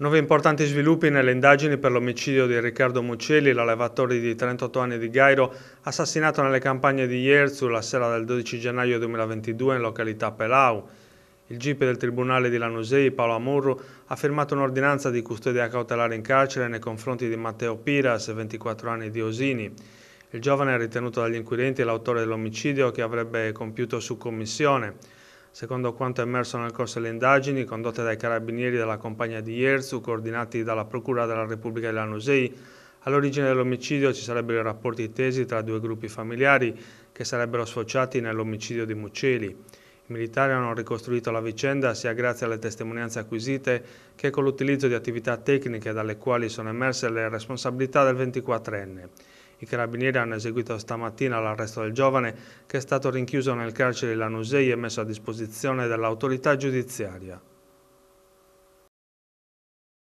Nuovi importanti sviluppi nelle indagini per l'omicidio di Riccardo Muccelli, l'allevatore di 38 anni di Gairo, assassinato nelle campagne di Ierzu la sera del 12 gennaio 2022 in località Pelau. Il GIP del Tribunale di Lanusei, Paolo Amurru, ha firmato un'ordinanza di custodia cautelare in carcere nei confronti di Matteo Piras, 24 anni di Osini. Il giovane è ritenuto dagli inquirenti l'autore dell'omicidio che avrebbe compiuto su commissione. Secondo quanto emerso nel corso delle indagini condotte dai carabinieri della compagnia di Ierzu, coordinati dalla Procura della Repubblica di Lanusei, all'origine dell'omicidio ci sarebbero i rapporti tesi tra due gruppi familiari che sarebbero sfociati nell'omicidio di Muceli. I militari hanno ricostruito la vicenda sia grazie alle testimonianze acquisite che con l'utilizzo di attività tecniche dalle quali sono emerse le responsabilità del 24enne. I carabinieri hanno eseguito stamattina l'arresto del giovane che è stato rinchiuso nel carcere di Lanusei e messo a disposizione dell'autorità giudiziaria.